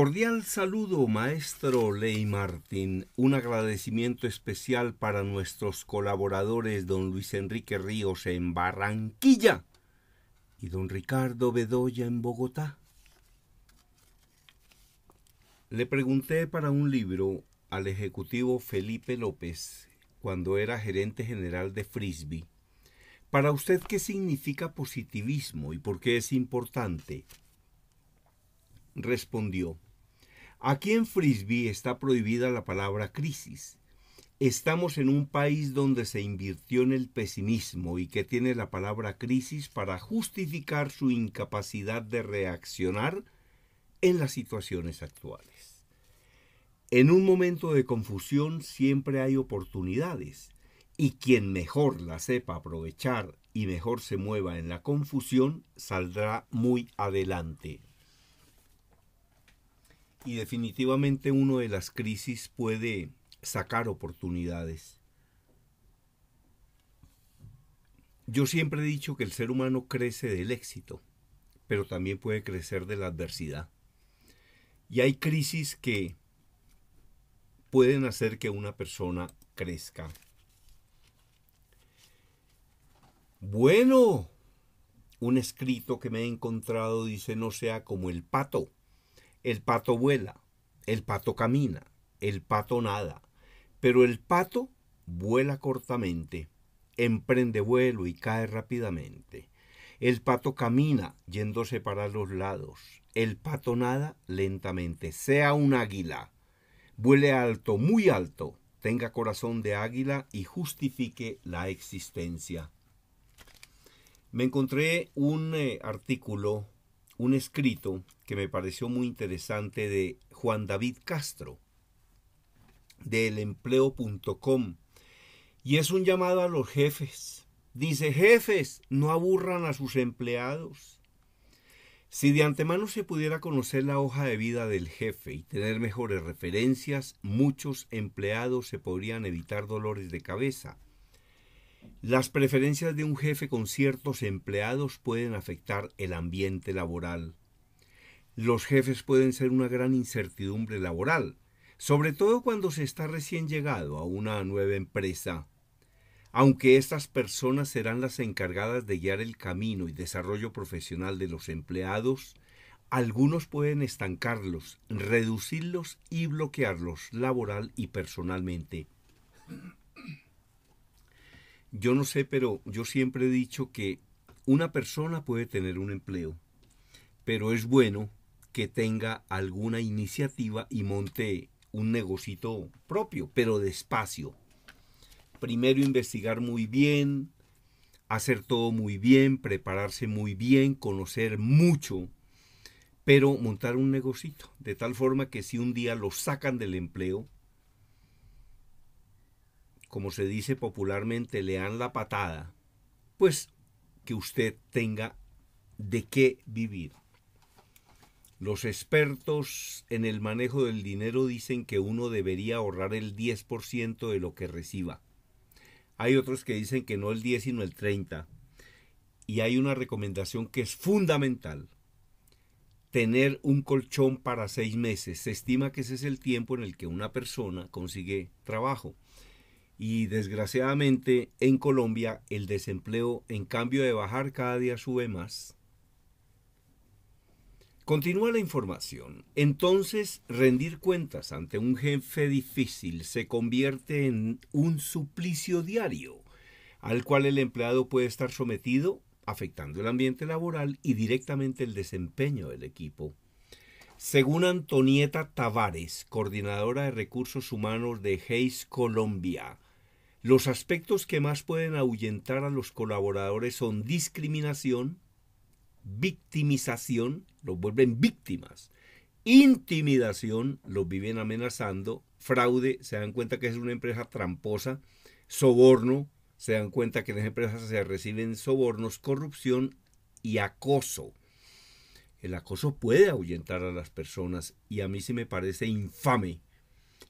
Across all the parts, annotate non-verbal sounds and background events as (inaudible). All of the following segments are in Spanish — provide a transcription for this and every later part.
Cordial saludo, maestro Ley Martín. Un agradecimiento especial para nuestros colaboradores, don Luis Enrique Ríos en Barranquilla y don Ricardo Bedoya en Bogotá. Le pregunté para un libro al ejecutivo Felipe López cuando era gerente general de Frisbee. Para usted, ¿qué significa positivismo y por qué es importante? respondió, Aquí en Frisbee está prohibida la palabra crisis. Estamos en un país donde se invirtió en el pesimismo y que tiene la palabra crisis para justificar su incapacidad de reaccionar en las situaciones actuales. En un momento de confusión siempre hay oportunidades y quien mejor la sepa aprovechar y mejor se mueva en la confusión saldrá muy adelante y definitivamente uno de las crisis puede sacar oportunidades. Yo siempre he dicho que el ser humano crece del éxito, pero también puede crecer de la adversidad. Y hay crisis que pueden hacer que una persona crezca. Bueno, un escrito que me he encontrado dice no sea como el pato el pato vuela, el pato camina, el pato nada, pero el pato vuela cortamente, emprende vuelo y cae rápidamente. El pato camina yéndose para los lados, el pato nada lentamente, sea un águila, vuele alto, muy alto, tenga corazón de águila y justifique la existencia. Me encontré un eh, artículo un escrito que me pareció muy interesante de Juan David Castro, de elempleo.com, y es un llamado a los jefes. Dice, jefes, no aburran a sus empleados. Si de antemano se pudiera conocer la hoja de vida del jefe y tener mejores referencias, muchos empleados se podrían evitar dolores de cabeza las preferencias de un jefe con ciertos empleados pueden afectar el ambiente laboral. Los jefes pueden ser una gran incertidumbre laboral, sobre todo cuando se está recién llegado a una nueva empresa. Aunque estas personas serán las encargadas de guiar el camino y desarrollo profesional de los empleados, algunos pueden estancarlos, reducirlos y bloquearlos laboral y personalmente. Yo no sé, pero yo siempre he dicho que una persona puede tener un empleo, pero es bueno que tenga alguna iniciativa y monte un negocito propio, pero despacio. Primero investigar muy bien, hacer todo muy bien, prepararse muy bien, conocer mucho, pero montar un negocito, de tal forma que si un día lo sacan del empleo, como se dice popularmente, le dan la patada, pues que usted tenga de qué vivir. Los expertos en el manejo del dinero dicen que uno debería ahorrar el 10% de lo que reciba. Hay otros que dicen que no el 10 sino el 30. Y hay una recomendación que es fundamental. Tener un colchón para seis meses. Se estima que ese es el tiempo en el que una persona consigue trabajo. Y desgraciadamente en Colombia el desempleo, en cambio de bajar, cada día sube más. Continúa la información. Entonces, rendir cuentas ante un jefe difícil se convierte en un suplicio diario al cual el empleado puede estar sometido, afectando el ambiente laboral y directamente el desempeño del equipo. Según Antonieta Tavares, coordinadora de recursos humanos de Hays Colombia, los aspectos que más pueden ahuyentar a los colaboradores son discriminación, victimización, los vuelven víctimas, intimidación, los viven amenazando, fraude, se dan cuenta que es una empresa tramposa, soborno, se dan cuenta que las empresas se reciben sobornos, corrupción y acoso. El acoso puede ahuyentar a las personas y a mí sí me parece infame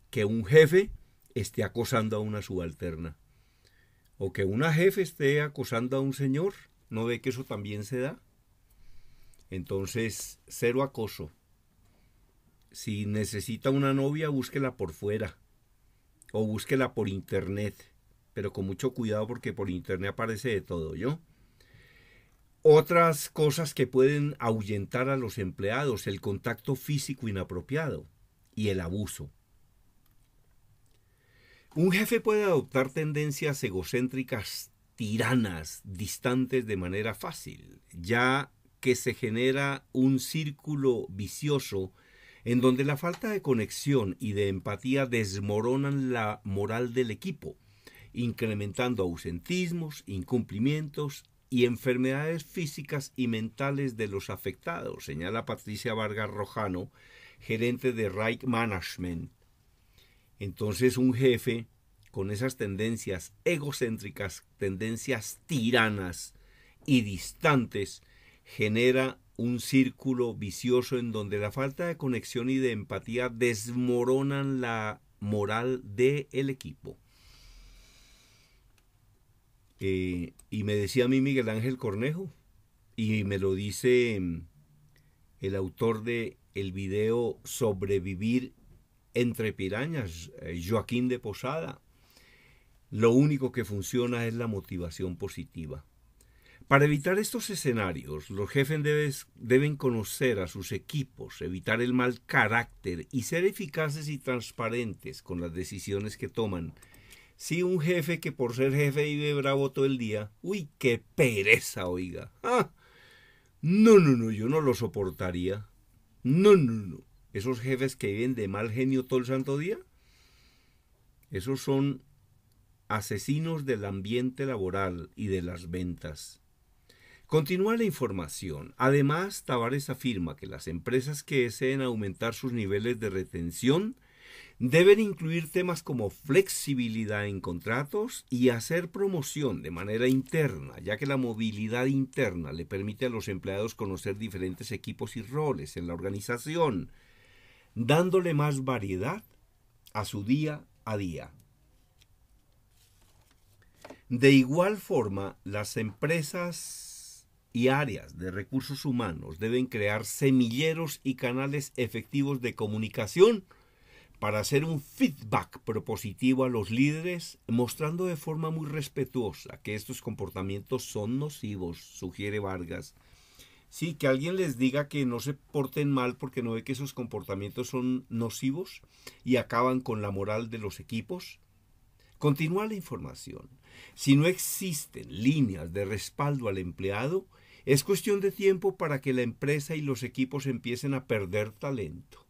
que un jefe esté acosando a una subalterna. O que una jefe esté acosando a un señor. ¿No ve que eso también se da? Entonces, cero acoso. Si necesita una novia, búsquela por fuera. O búsquela por internet. Pero con mucho cuidado porque por internet aparece de todo, ¿yo? Otras cosas que pueden ahuyentar a los empleados, el contacto físico inapropiado y el abuso. Un jefe puede adoptar tendencias egocéntricas tiranas, distantes de manera fácil, ya que se genera un círculo vicioso en donde la falta de conexión y de empatía desmoronan la moral del equipo, incrementando ausentismos, incumplimientos y enfermedades físicas y mentales de los afectados, señala Patricia Vargas Rojano, gerente de Reich Management entonces un jefe con esas tendencias egocéntricas, tendencias tiranas y distantes, genera un círculo vicioso en donde la falta de conexión y de empatía desmoronan la moral del equipo. Eh, y me decía a mí Miguel Ángel Cornejo, y me lo dice mm, el autor de el video Sobrevivir entre pirañas, eh, Joaquín de Posada, lo único que funciona es la motivación positiva. Para evitar estos escenarios, los jefes deben conocer a sus equipos, evitar el mal carácter y ser eficaces y transparentes con las decisiones que toman. Si un jefe que por ser jefe vive bravo todo el día, uy, qué pereza, oiga. Ah, no, no, no, yo no lo soportaría. No, no, no esos jefes que viven de mal genio todo el santo día, esos son asesinos del ambiente laboral y de las ventas. Continúa la información. Además, Tavares afirma que las empresas que deseen aumentar sus niveles de retención deben incluir temas como flexibilidad en contratos y hacer promoción de manera interna, ya que la movilidad interna le permite a los empleados conocer diferentes equipos y roles en la organización, dándole más variedad a su día a día. De igual forma, las empresas y áreas de recursos humanos deben crear semilleros y canales efectivos de comunicación para hacer un feedback propositivo a los líderes, mostrando de forma muy respetuosa que estos comportamientos son nocivos, sugiere Vargas, Sí, que alguien les diga que no se porten mal porque no ve que esos comportamientos son nocivos y acaban con la moral de los equipos. Continúa la información. Si no existen líneas de respaldo al empleado, es cuestión de tiempo para que la empresa y los equipos empiecen a perder talento.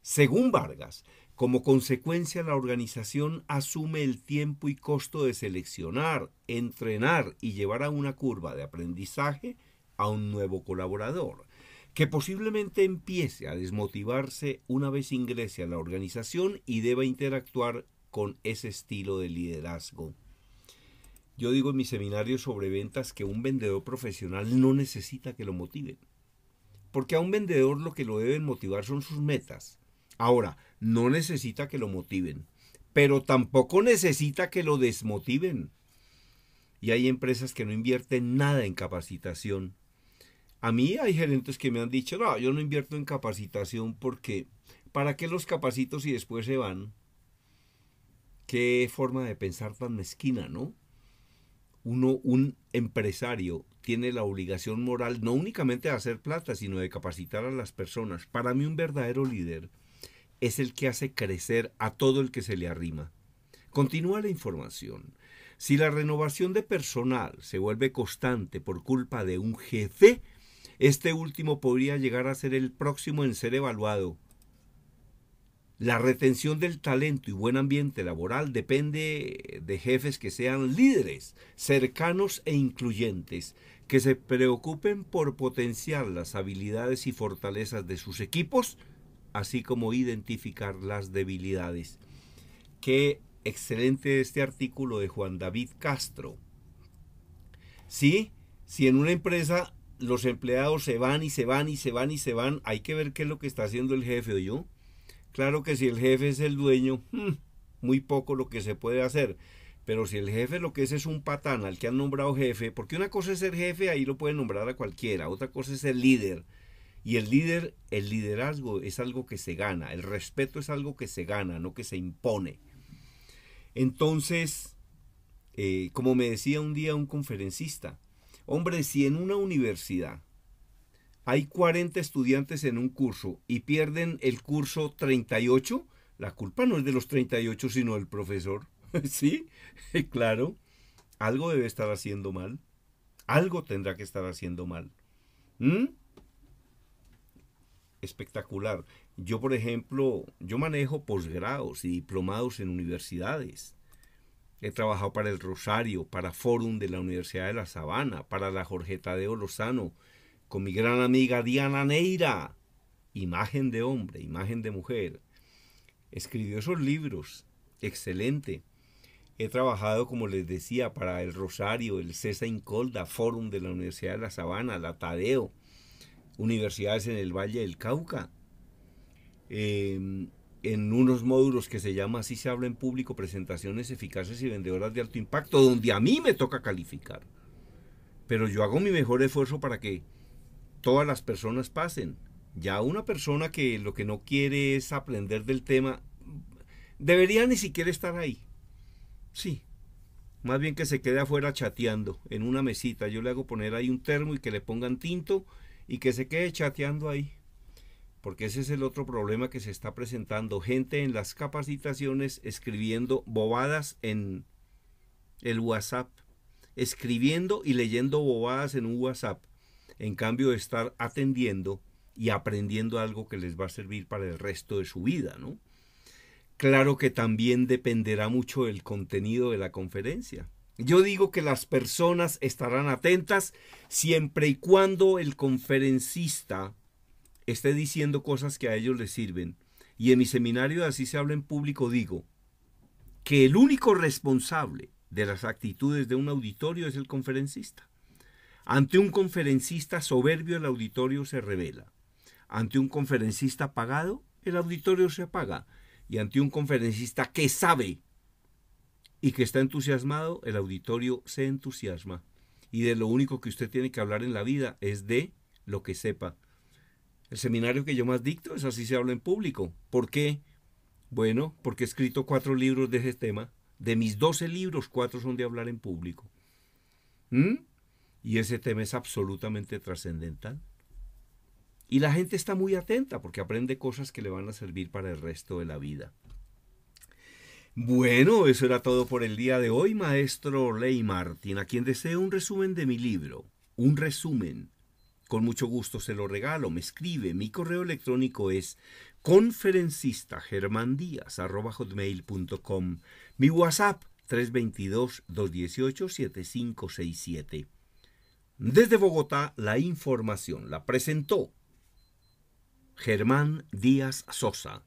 Según Vargas, como consecuencia la organización asume el tiempo y costo de seleccionar, entrenar y llevar a una curva de aprendizaje a un nuevo colaborador, que posiblemente empiece a desmotivarse una vez ingrese a la organización y deba interactuar con ese estilo de liderazgo. Yo digo en mis seminarios sobre ventas que un vendedor profesional no necesita que lo motiven. Porque a un vendedor lo que lo deben motivar son sus metas. Ahora, no necesita que lo motiven, pero tampoco necesita que lo desmotiven. Y hay empresas que no invierten nada en capacitación a mí hay gerentes que me han dicho, no, yo no invierto en capacitación porque, ¿para qué los capacito si después se van? Qué forma de pensar tan mezquina, ¿no? Uno, un empresario tiene la obligación moral no únicamente de hacer plata, sino de capacitar a las personas. Para mí un verdadero líder es el que hace crecer a todo el que se le arrima. Continúa la información. Si la renovación de personal se vuelve constante por culpa de un jefe, este último podría llegar a ser el próximo en ser evaluado. La retención del talento y buen ambiente laboral depende de jefes que sean líderes, cercanos e incluyentes, que se preocupen por potenciar las habilidades y fortalezas de sus equipos, así como identificar las debilidades. Qué excelente este artículo de Juan David Castro. Sí, si en una empresa los empleados se van y se van y se van y se van. Hay que ver qué es lo que está haciendo el jefe o yo. Claro que si el jefe es el dueño, mm, muy poco lo que se puede hacer. Pero si el jefe lo que es es un patán al que han nombrado jefe, porque una cosa es ser jefe, ahí lo pueden nombrar a cualquiera, otra cosa es el líder. Y el líder, el liderazgo es algo que se gana, el respeto es algo que se gana, no que se impone. Entonces, eh, como me decía un día un conferencista, Hombre, si en una universidad hay 40 estudiantes en un curso y pierden el curso 38, la culpa no es de los 38, sino del profesor. (laughs) ¿Sí? (laughs) Claro, algo debe estar haciendo mal. Algo tendrá que estar haciendo mal. ¿Mm? Espectacular. Yo, por ejemplo, yo manejo posgrados y diplomados en universidades. He trabajado para el Rosario, para Forum de la Universidad de La Sabana, para la Jorge Tadeo Lozano, con mi gran amiga Diana Neira. Imagen de hombre, imagen de mujer. Escribió esos libros. Excelente. He trabajado, como les decía, para el Rosario, el César Incolda, Forum de la Universidad de La Sabana, la Tadeo, universidades en el Valle del Cauca. Eh, en unos módulos que se llama Así se habla en público, presentaciones eficaces y vendedoras de alto impacto, donde a mí me toca calificar. Pero yo hago mi mejor esfuerzo para que todas las personas pasen. Ya una persona que lo que no quiere es aprender del tema, debería ni siquiera estar ahí. Sí. Más bien que se quede afuera chateando en una mesita. Yo le hago poner ahí un termo y que le pongan tinto y que se quede chateando ahí porque ese es el otro problema que se está presentando. Gente en las capacitaciones escribiendo bobadas en el WhatsApp, escribiendo y leyendo bobadas en un WhatsApp, en cambio de estar atendiendo y aprendiendo algo que les va a servir para el resto de su vida, ¿no? Claro que también dependerá mucho del contenido de la conferencia. Yo digo que las personas estarán atentas siempre y cuando el conferencista esté diciendo cosas que a ellos les sirven. Y en mi seminario Así se habla en público digo que el único responsable de las actitudes de un auditorio es el conferencista. Ante un conferencista soberbio el auditorio se revela. Ante un conferencista apagado el auditorio se apaga. Y ante un conferencista que sabe y que está entusiasmado, el auditorio se entusiasma. Y de lo único que usted tiene que hablar en la vida es de lo que sepa el seminario que yo más dicto es así se habla en público. ¿Por qué? Bueno, porque he escrito cuatro libros de ese tema. De mis doce libros, cuatro son de hablar en público. ¿Mm? Y ese tema es absolutamente trascendental. Y la gente está muy atenta porque aprende cosas que le van a servir para el resto de la vida. Bueno, eso era todo por el día de hoy, maestro Ley Martín, a quien deseo un resumen de mi libro. Un resumen. Con mucho gusto se lo regalo, me escribe. Mi correo electrónico es conferencista Mi WhatsApp 322-218-7567. Desde Bogotá, la información la presentó Germán Díaz Sosa